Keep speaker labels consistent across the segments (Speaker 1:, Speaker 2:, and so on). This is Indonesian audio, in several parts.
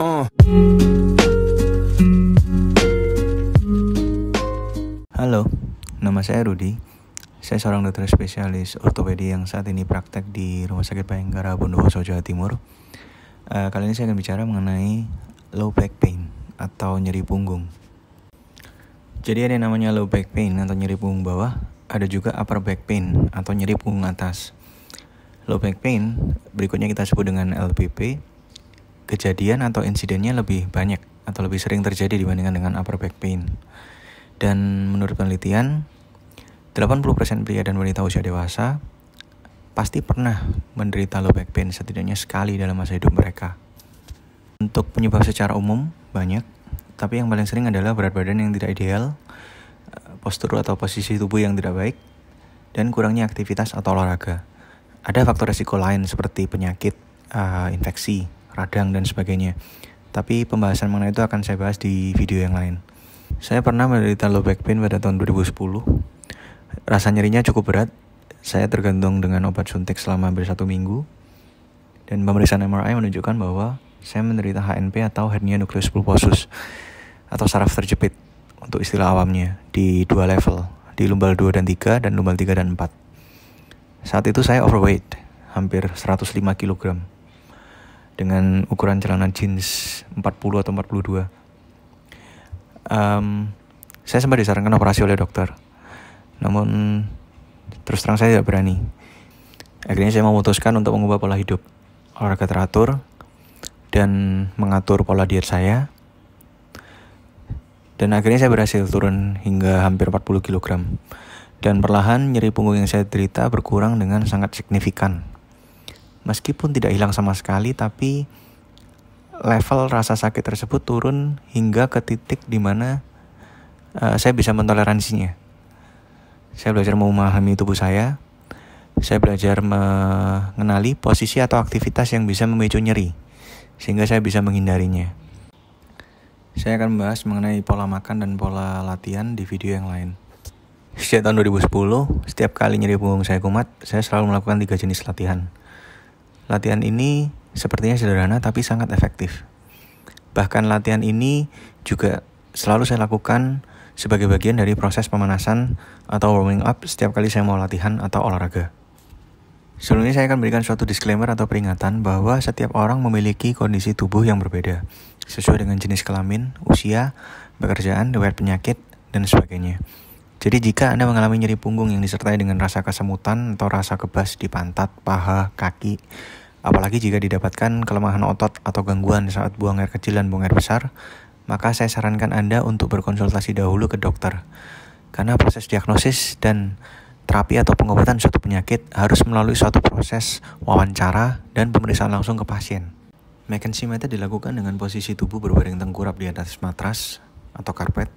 Speaker 1: Uh. Halo, nama saya Rudi. Saya seorang dokter spesialis ortopedi yang saat ini praktek di Rumah Sakit Bayangkara Bondowoso Jawa Timur. Uh, kali ini saya akan bicara mengenai low back pain atau nyeri punggung. Jadi ada yang namanya low back pain atau nyeri punggung bawah, ada juga upper back pain atau nyeri punggung atas. Low back pain berikutnya kita sebut dengan LPP kejadian atau insidennya lebih banyak atau lebih sering terjadi dibandingkan dengan upper back pain. Dan menurut penelitian, 80% pria dan wanita usia dewasa pasti pernah menderita low back pain setidaknya sekali dalam masa hidup mereka. Untuk penyebab secara umum banyak, tapi yang paling sering adalah berat badan yang tidak ideal, eh, postur atau posisi tubuh yang tidak baik, dan kurangnya aktivitas atau olahraga. Ada faktor resiko lain seperti penyakit, uh, infeksi, radang dan sebagainya. Tapi pembahasan mengenai itu akan saya bahas di video yang lain. Saya pernah menderita low back pain pada tahun 2010. Rasa nyerinya cukup berat. Saya tergantung dengan obat suntik selama hampir satu minggu. Dan pemeriksaan MRI menunjukkan bahwa saya menderita HNP atau hernia nukleus pulposus atau saraf terjepit untuk istilah awamnya di dua level, di lumbal 2 dan 3 dan lumbal 3 dan 4. Saat itu saya overweight, hampir 105 kg dengan ukuran celana jeans 40 atau 42. Um, saya sempat disarankan operasi oleh dokter, namun terus terang saya tidak berani. Akhirnya saya memutuskan untuk mengubah pola hidup, olahraga teratur, dan mengatur pola diet saya. Dan akhirnya saya berhasil turun hingga hampir 40 kg. Dan perlahan nyeri punggung yang saya derita berkurang dengan sangat signifikan. Meskipun tidak hilang sama sekali, tapi level rasa sakit tersebut turun hingga ke titik di mana uh, saya bisa mentoleransinya. Saya belajar memahami tubuh saya. Saya belajar mengenali posisi atau aktivitas yang bisa memicu nyeri, sehingga saya bisa menghindarinya. Saya akan membahas mengenai pola makan dan pola latihan di video yang lain. Sejak tahun 2010, setiap kali nyeri punggung saya kumat, saya selalu melakukan tiga jenis latihan. Latihan ini sepertinya sederhana tapi sangat efektif. Bahkan latihan ini juga selalu saya lakukan sebagai bagian dari proses pemanasan atau warming up setiap kali saya mau latihan atau olahraga. Sebelumnya saya akan berikan suatu disclaimer atau peringatan bahwa setiap orang memiliki kondisi tubuh yang berbeda sesuai dengan jenis kelamin, usia, pekerjaan, riwayat penyakit, dan sebagainya. Jadi jika Anda mengalami nyeri punggung yang disertai dengan rasa kesemutan atau rasa kebas di pantat, paha, kaki, apalagi jika didapatkan kelemahan otot atau gangguan saat buang air kecil dan buang air besar, maka saya sarankan Anda untuk berkonsultasi dahulu ke dokter. Karena proses diagnosis dan terapi atau pengobatan suatu penyakit harus melalui suatu proses wawancara dan pemeriksaan langsung ke pasien. McKenzie method dilakukan dengan posisi tubuh berbaring tengkurap di atas matras atau karpet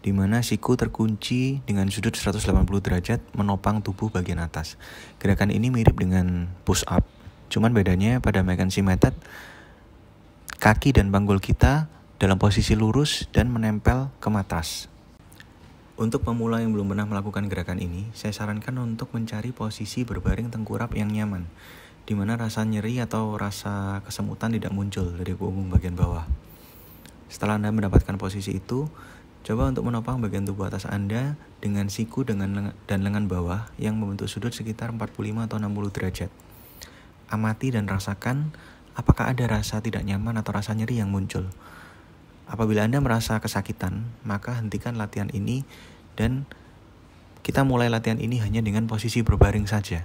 Speaker 1: di mana siku terkunci dengan sudut 180 derajat menopang tubuh bagian atas. Gerakan ini mirip dengan push up. Cuman bedanya pada mekanisme method kaki dan panggul kita dalam posisi lurus dan menempel ke matras. Untuk pemula yang belum pernah melakukan gerakan ini, saya sarankan untuk mencari posisi berbaring tengkurap yang nyaman, di mana rasa nyeri atau rasa kesemutan tidak muncul dari punggung bagian bawah. Setelah Anda mendapatkan posisi itu, Coba untuk menopang bagian tubuh atas Anda dengan siku dengan leng dan lengan bawah yang membentuk sudut sekitar 45 atau 60 derajat. Amati dan rasakan apakah ada rasa tidak nyaman atau rasa nyeri yang muncul. Apabila Anda merasa kesakitan, maka hentikan latihan ini dan kita mulai latihan ini hanya dengan posisi berbaring saja.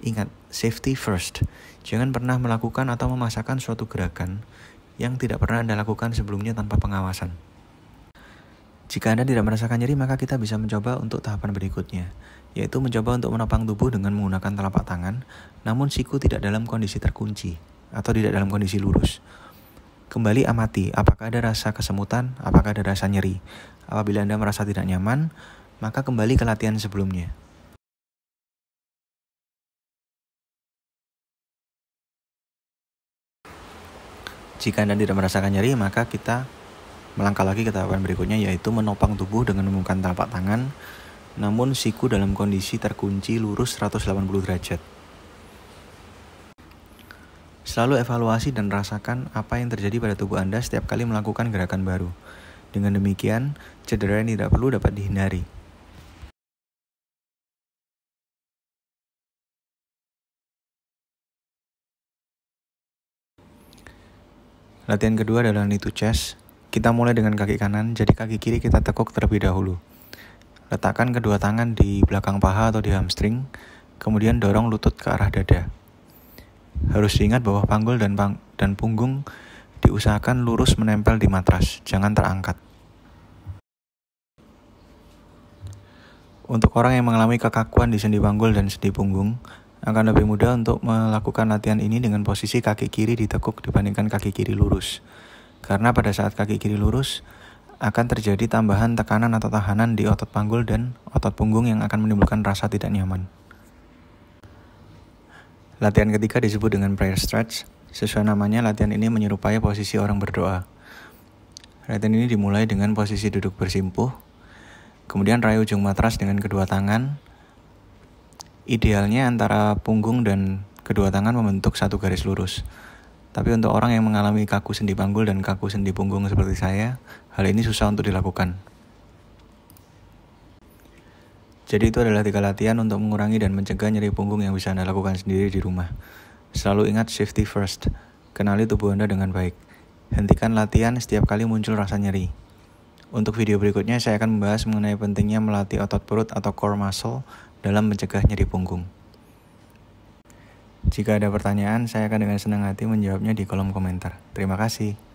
Speaker 1: Ingat, safety first. Jangan pernah melakukan atau memasakkan suatu gerakan yang tidak pernah Anda lakukan sebelumnya tanpa pengawasan. Jika Anda tidak merasakan nyeri, maka kita bisa mencoba untuk tahapan berikutnya, yaitu mencoba untuk menopang tubuh dengan menggunakan telapak tangan, namun siku tidak dalam kondisi terkunci atau tidak dalam kondisi lurus. Kembali amati, apakah ada rasa kesemutan, apakah ada rasa nyeri. Apabila Anda merasa tidak nyaman, maka kembali ke latihan sebelumnya. Jika Anda tidak merasakan nyeri, maka kita Melangkah lagi ke tahapan berikutnya yaitu menopang tubuh dengan menggunakan telapak tangan, namun siku dalam kondisi terkunci lurus 180 derajat. Selalu evaluasi dan rasakan apa yang terjadi pada tubuh Anda setiap kali melakukan gerakan baru. Dengan demikian, cedera yang tidak perlu dapat dihindari. Latihan kedua adalah knee to chest. Kita mulai dengan kaki kanan, jadi kaki kiri kita tekuk terlebih dahulu. Letakkan kedua tangan di belakang paha atau di hamstring, kemudian dorong lutut ke arah dada. Harus diingat bahwa panggul dan, pang dan punggung diusahakan lurus menempel di matras, jangan terangkat. Untuk orang yang mengalami kekakuan di sendi panggul dan sendi punggung, akan lebih mudah untuk melakukan latihan ini dengan posisi kaki kiri ditekuk dibandingkan kaki kiri lurus. Karena pada saat kaki kiri lurus, akan terjadi tambahan tekanan atau tahanan di otot panggul dan otot punggung yang akan menimbulkan rasa tidak nyaman. Latihan ketiga disebut dengan prayer stretch. Sesuai namanya, latihan ini menyerupai posisi orang berdoa. Latihan ini dimulai dengan posisi duduk bersimpuh, kemudian rayu ujung matras dengan kedua tangan. Idealnya antara punggung dan kedua tangan membentuk satu garis lurus. Tapi untuk orang yang mengalami kaku sendi panggul dan kaku sendi punggung seperti saya, hal ini susah untuk dilakukan. Jadi itu adalah tiga latihan untuk mengurangi dan mencegah nyeri punggung yang bisa Anda lakukan sendiri di rumah. Selalu ingat safety first. Kenali tubuh Anda dengan baik. Hentikan latihan setiap kali muncul rasa nyeri. Untuk video berikutnya saya akan membahas mengenai pentingnya melatih otot perut atau core muscle dalam mencegah nyeri punggung. Jika ada pertanyaan, saya akan dengan senang hati menjawabnya di kolom komentar. Terima kasih.